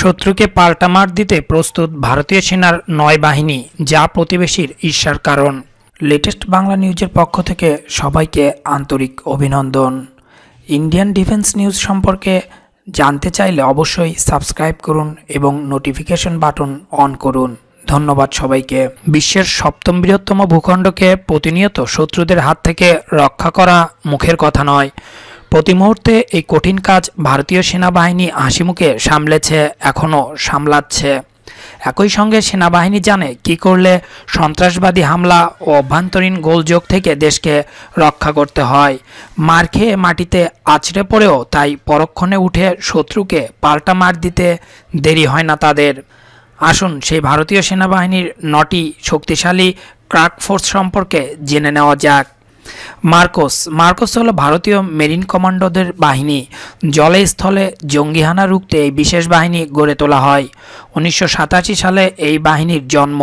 শত্রুকে পাল্টামার দিতে প্রস্তুত ভারতীয় সেনার নয় বাহিনী যা প্রতিবেশীর ঈর্ষার কারণ লেটেস্ট বাংলা নিউজের পক্ষ থেকে সবাইকে আন্তরিক অভিনন্দন ইন্ডিয়ান ডিফেন্স নিউজ সম্পর্কে জানতে চাইলে অবশ্যই সাবস্ক্রাইব করুন এবং নোটিফিকেশন বাটন অন করুন ধন্যবাদ সবাইকে বিশ্বের সপ্তম বৃহত্তম ভূখণ্ডকে প্রতিনিয়ত শত্রুদের হাত থেকে রক্ষা করা মুখের কথা নয় প্রতি মুহূর্তে এই কঠিন কাজ ভারতীয় সেনাবাহিনী হাসিমুখে সামলেছে এখনও সামলাচ্ছে একই সঙ্গে সেনাবাহিনী জানে কি করলে সন্ত্রাসবাদী হামলা ও অভ্যন্তরীণ গোলযোগ থেকে দেশকে রক্ষা করতে হয় মার খেয়ে মাটিতে আছড়ে পড়েও তাই পরক্ষণে উঠে শত্রুকে পাল্টা মার দিতে দেরি হয় না তাদের আসুন সেই ভারতীয় সেনাবাহিনীর নটি শক্তিশালী ক্রাক ফোর্স সম্পর্কে জেনে নেওয়া যাক মার্কোস মার্কোস হলো ভারতীয় মেরিন কমান্ডোদের বাহিনী জলে স্থলে জঙ্গিহানা রুখতে এই বিশেষ বাহিনী গড়ে তোলা হয় উনিশশো সালে এই বাহিনীর জন্ম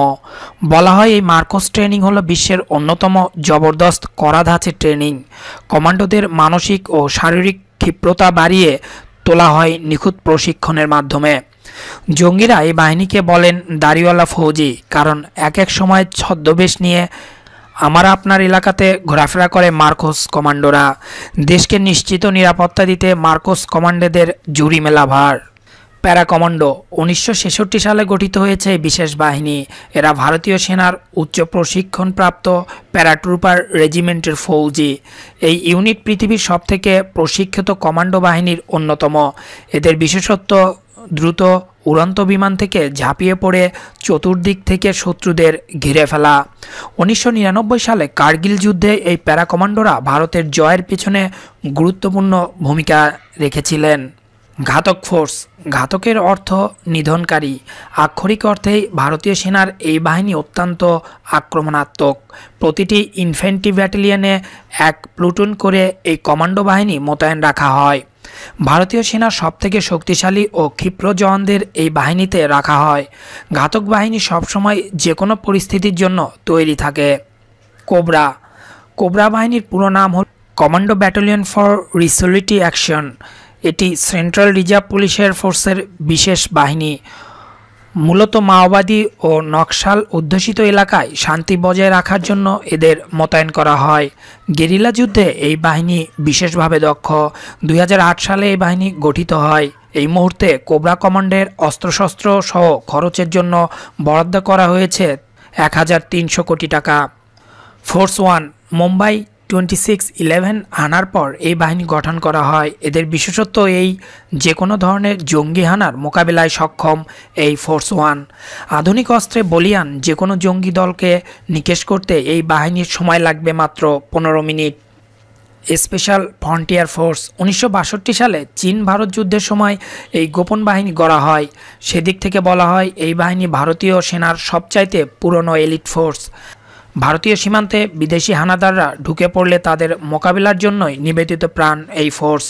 বলা হয় এই মার্কোস ট্রেনিং হলো বিশ্বের অন্যতম জবরদস্ত করাধাঁচে ট্রেনিং কমান্ডোদের মানসিক ও শারীরিক ক্ষিপ্রতা বাড়িয়ে তোলা হয় নিখুঁত প্রশিক্ষণের মাধ্যমে জঙ্গিরা এই বাহিনীকে বলেন দাড়িওয়ালা ফৌজি কারণ এক এক সময় ছদ্মবেশ নিয়ে আমার আপনার এলাকাতে ঘোরাফেরা করে মার্কোস কমান্ডোরা দেশকে নিশ্চিত নিরাপত্তা দিতে মার্কোস কমান্ডেদের জুরি মেলা ভার প্যারা কমান্ডো উনিশশো সালে গঠিত হয়েছে বিশেষ বাহিনী এরা ভারতীয় সেনার উচ্চ প্রশিক্ষণপ্রাপ্ত প্যারাট্রুপার রেজিমেন্টের ফৌজি এই ইউনিট পৃথিবীর সবথেকে প্রশিক্ষিত কমান্ডো বাহিনীর অন্যতম এদের বিশেষত্ব দ্রুত উড়ন্ত বিমান থেকে ঝাঁপিয়ে পড়ে চতুর্দিক থেকে শত্রুদের ঘিরে ফেলা উনিশশো সালে কার্গিল যুদ্ধে এই প্যারা কমান্ডোরা ভারতের জয়ের পিছনে গুরুত্বপূর্ণ ভূমিকা রেখেছিলেন ঘাতক ফোর্স ঘাতকের অর্থ নিধনকারী আক্ষরিক অর্থেই ভারতীয় সেনার এই বাহিনী অত্যন্ত আক্রমণাত্মক প্রতিটি ইনফেন্ট্রি ব্যাটালিয়নে এক প্লুটুন করে এই কমান্ডো বাহিনী মোতায়েন রাখা হয় ভারতীয় সেনার সবথেকে শক্তিশালী ও ক্ষিপ্র জওয়ানদের এই বাহিনীতে রাখা হয় ঘাতক বাহিনী সবসময় যে কোনো পরিস্থিতির জন্য তৈরি থাকে কোবরা কোবরা বাহিনীর পুরো নাম হল commando battalion for resolute action এটি সেন্ট্রাল রিজার্ভ পুলিশের ফোর্সের বিশেষ বাহিনী মূলত মাওবাদী ও নকশাল অধ্যুষিত এলাকায় শান্তি বজায় রাখার জন্য এদের মোতায়েন করা হয় গেরিলা যুদ্ধে এই বাহিনী বিশেষভাবে দক্ষ দুই সালে এই বাহিনী গঠিত হয় এই মুহূর্তে কোবরা কমান্ডের অস্ত্রশস্ত্র সহ খরচের জন্য বরাদ্দ করা হয়েছে এক কোটি টাকা force one Mumbai twenty six eleven হানার পর এই বাহিনী গঠন করা হয় এদের বিশেষত্ব এই যে কোনো ধরনের জঙ্গি হানার মোকাবেলায় সক্ষম এই ফোর্স ওয়ান আধুনিক অস্ত্রে বলিয়ান যে কোনো জঙ্গি দলকে নিকেশ করতে এই বাহিনীর সময় লাগবে মাত্র পনেরো মিনিট স্পেশাল ফ্রন্টিয়ার ফোর্স উনিশশো সালে চীন ভারত যুদ্ধের সময় এই গোপন বাহিনী গড়া হয় সেদিক থেকে বলা হয় এই বাহিনী ভারতীয় সেনার সবচাইতে পুরনো এলিট ফোর্স ভারতীয় সীমান্তে বিদেশি হানাদাররা ঢুকে পড়লে তাদের মোকাবিলার জন্যই নিবেদিত প্রাণ এই ফোর্স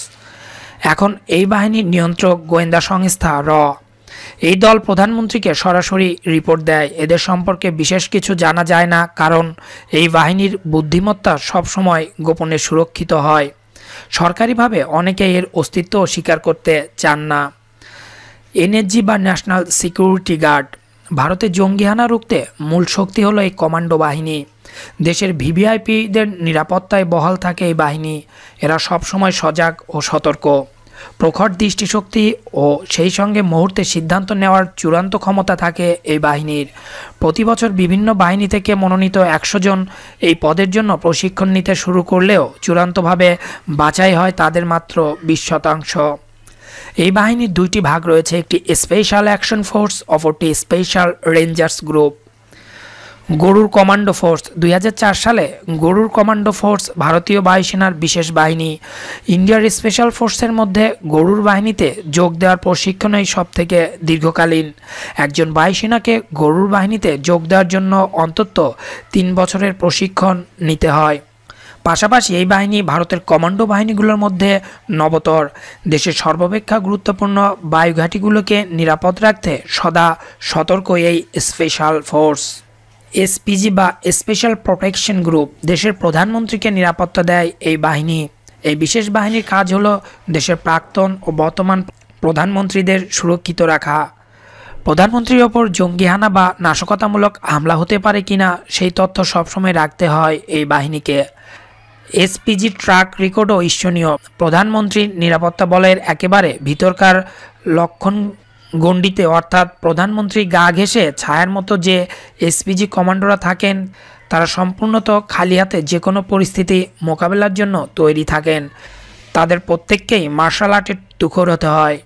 এখন এই বাহিনীর নিয়ন্ত্রক গোয়েন্দা সংস্থা র এই দল প্রধানমন্ত্রীকে সরাসরি রিপোর্ট দেয় এদের সম্পর্কে বিশেষ কিছু জানা যায় না কারণ এই বাহিনীর বুদ্ধিমত্তা সবসময় গোপনে সুরক্ষিত হয় সরকারিভাবে অনেকে এর অস্তিত্ব স্বীকার করতে চান না এনএসজি বা ন্যাশনাল সিকিউরিটি গার্ড ভারতে জঙ্গি হানা রুখতে মূল শক্তি হলো এই কমান্ডো বাহিনী দেশের ভিভিআইপিদের নিরাপত্তায় বহাল থাকে এই বাহিনী এরা সবসময় সজাগ ও সতর্ক প্রখর দৃষ্টিশক্তি ও সেই সঙ্গে মুহূর্তে সিদ্ধান্ত নেওয়ার চূড়ান্ত ক্ষমতা থাকে এই বাহিনীর প্রতি বছর বিভিন্ন বাহিনী থেকে মনোনীত একশো জন এই পদের জন্য প্রশিক্ষণ নিতে শুরু করলেও চূড়ান্তভাবে বাছাই হয় তাদের মাত্র বিশ শতাংশ এই বাহিনীর দুইটি ভাগ রয়েছে একটি স্পেশাল অ্যাকশন ফোর্স অপরটি স্পেশাল রেঞ্জার্স গ্রুপ গরুর কমান্ডো ফোর্স দুই সালে গরুর কমান্ডো ফোর্স ভারতীয় বায়ুসেনার বিশেষ বাহিনী ইন্ডিয়ার স্পেশাল ফোর্সের মধ্যে গরুর বাহিনীতে যোগ দেওয়ার প্রশিক্ষণই সব থেকে দীর্ঘকালীন একজন বায়ুসেনাকে গরুর বাহিনীতে যোগ দেওয়ার জন্য অন্তত তিন বছরের প্রশিক্ষণ নিতে হয় পাশাপাশি এই বাহিনী ভারতের কমান্ডো বাহিনীগুলোর মধ্যে নবতর দেশের সর্বাপেক্ষা গুরুত্বপূর্ণ বায়ুঘাটিগুলোকে নিরাপদ রাখতে সদা সতর্ক এই স্পেশাল ফোর্স এসপিজি বা স্পেশাল প্রোটেকশন গ্রুপ দেশের প্রধানমন্ত্রীকে নিরাপত্তা দেয় এই বাহিনী এই বিশেষ বাহিনীর কাজ হলো দেশের প্রাক্তন ও বর্তমান প্রধানমন্ত্রীদের সুরক্ষিত রাখা প্রধানমন্ত্রীর ওপর জঙ্গি হানা বা নাশকতামূলক হামলা হতে পারে কিনা সেই তথ্য সবসময় রাখতে হয় এই বাহিনীকে এসপিজি ট্রাক রেকর্ডও ঈর্ষণীয় প্রধানমন্ত্রীর নিরাপত্তা বলয়ের একেবারে ভিতরকার লক্ষণ গণ্ডিতে অর্থাৎ প্রধানমন্ত্রী গা ঘেঁষে ছায়ার মতো যে এসপিজি কমান্ডোরা থাকেন তারা সম্পূর্ণত খালি হাতে যে কোনো পরিস্থিতি মোকাবেলার জন্য তৈরি থাকেন তাদের প্রত্যেককেই মার্শাল আর্টের তুখর হতে হয়